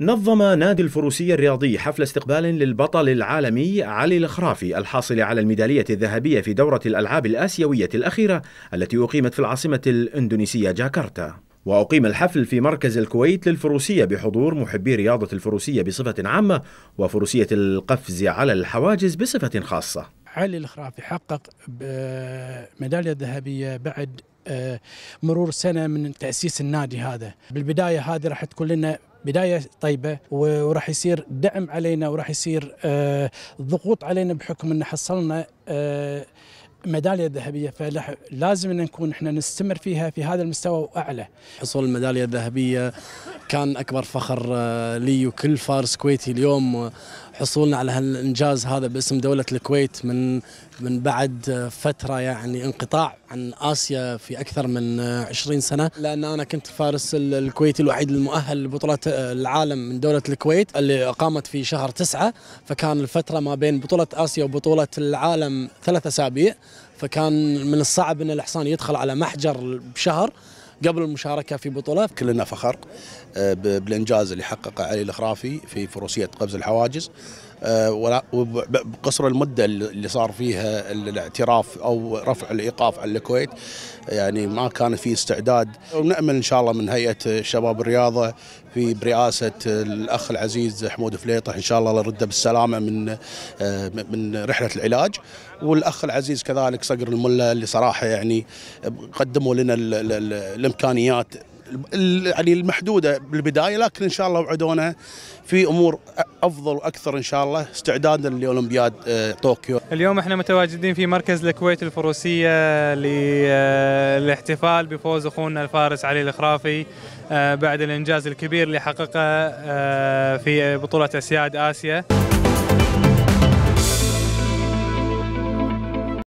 نظم نادي الفروسية الرياضي حفل استقبال للبطل العالمي علي الخرافي الحاصل على الميدالية الذهبية في دورة الألعاب الآسيوية الأخيرة التي أقيمت في العاصمة الإندونيسية جاكرتا وأقيم الحفل في مركز الكويت للفروسية بحضور محبي رياضة الفروسية بصفة عامة وفروسية القفز على الحواجز بصفة خاصة علي الخرافي حقق ميدالية ذهبية بعد آه، مرور سنه من تاسيس النادي هذا بالبدايه هذه راح تكون لنا بدايه طيبه وراح يصير دعم علينا وراح يصير آه، ضغوط علينا بحكم ان حصلنا آه، ميداليه ذهبيه فلازم ان نكون احنا نستمر فيها في هذا المستوى واعلى. حصول الميداليه الذهبيه كان اكبر فخر آه، لي وكل فارس كويتي اليوم حصولنا على هالانجاز هذا باسم دوله الكويت من من بعد آه، فتره يعني انقطاع عن اسيا في اكثر من 20 آه، سنه لان انا كنت الفارس الكويتي الوحيد المؤهل لبطوله العالم من دوله الكويت اللي اقامت في شهر تسعة فكان الفتره ما بين بطوله اسيا وبطوله العالم ثلاث اسابيع فكان من الصعب ان الحصان يدخل على محجر بشهر قبل المشاركه في بطولات كلنا فخر آه، بالانجاز اللي حققه علي الخرافي في فروسيه قفز الحواجز آه، وقصر المده اللي صار فيها الاعتراف او رفع الايقاف على الكويت يعني ما كان في استعداد ونامل ان شاء الله من هيئه شباب الرياضه في برئاسه الاخ العزيز حمود فليطح ان شاء الله الله يرده بالسلامه من آه، من رحله العلاج والاخ العزيز كذلك صقر المله اللي صراحه يعني قدموا لنا الامكانيات يعني المحدوده بالبدايه لكن ان شاء الله وعدونا في امور افضل واكثر ان شاء الله استعدادا لاولمبياد آه، طوكيو. اليوم احنا متواجدين في مركز الكويت الفروسيه آه، للاحتفال بفوز اخونا الفارس علي الخرافي آه، بعد الانجاز الكبير اللي حققه في بطوله اسياد اسيا.